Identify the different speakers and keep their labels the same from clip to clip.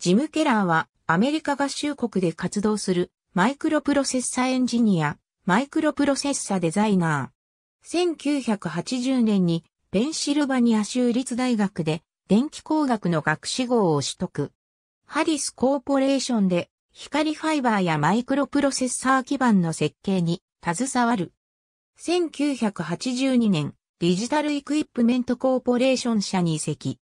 Speaker 1: ジム・ケラーはアメリカ合衆国で活動するマイクロプロセッサエンジニア、マイクロプロセッサデザイナー。1980年にペンシルバニア州立大学で電気工学の学士号を取得。ハリスコーポレーションで光ファイバーやマイクロプロセッサー基盤の設計に携わる。1982年、デジタルイクイップメントコーポレーション社に移籍。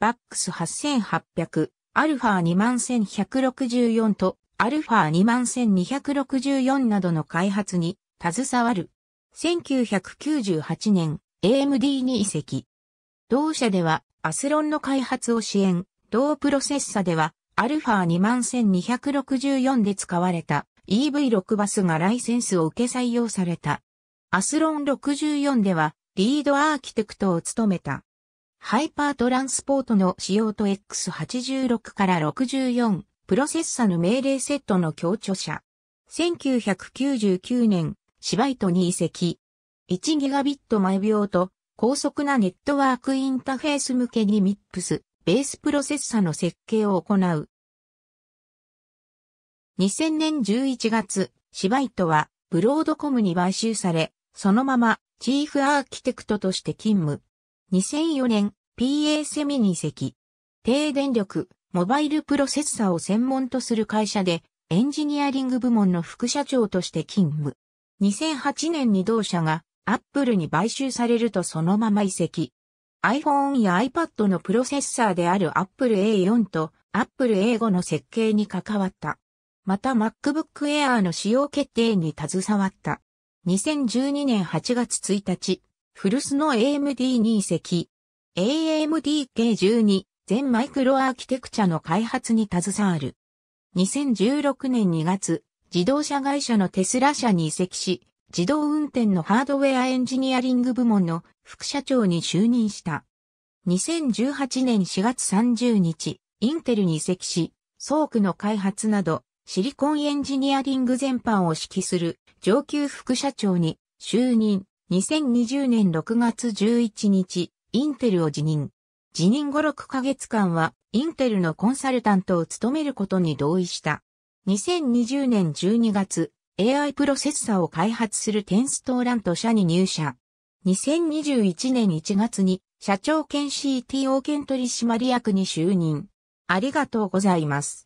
Speaker 1: バックス8800、アルファ21164とアルファ21264などの開発に携わる。1998年 AMD に移籍。同社ではアスロンの開発を支援、同プロセッサではアルファ21264で使われた EV6 バスがライセンスを受け採用された。アスロン64ではリードアーキテクトを務めた。ハイパートランスポートの仕様と X86 から64プロセッサの命令セットの協調者。1999年、シバイトに移籍。1Gb 毎秒と高速なネットワークインタフェース向けに MIPS、ベースプロセッサの設計を行う。2000年11月、シバイトはブロードコムに買収され、そのままチーフアーキテクトとして勤務。2004年、PA セミニ席。低電力、モバイルプロセッサーを専門とする会社で、エンジニアリング部門の副社長として勤務。2008年に同社が、アップルに買収されるとそのまま移籍。iPhone や iPad のプロセッサーである Apple A4 と Apple A5 の設計に関わった。また MacBook Air の使用決定に携わった。2012年8月1日、古巣の AMD に移籍。AMDK12 全マイクロアーキテクチャの開発に携わる。2016年2月、自動車会社のテスラ社に移籍し、自動運転のハードウェアエンジニアリング部門の副社長に就任した。2018年4月30日、インテルに移籍し、ソークの開発など、シリコンエンジニアリング全般を指揮する上級副社長に就任。2020年6月11日、インテルを辞任。辞任後6ヶ月間は、インテルのコンサルタントを務めることに同意した。2020年12月、AI プロセッサを開発するテンストーラント社に入社。2021年1月に、社長兼 CTO 兼取締役に就任。ありがとうございます。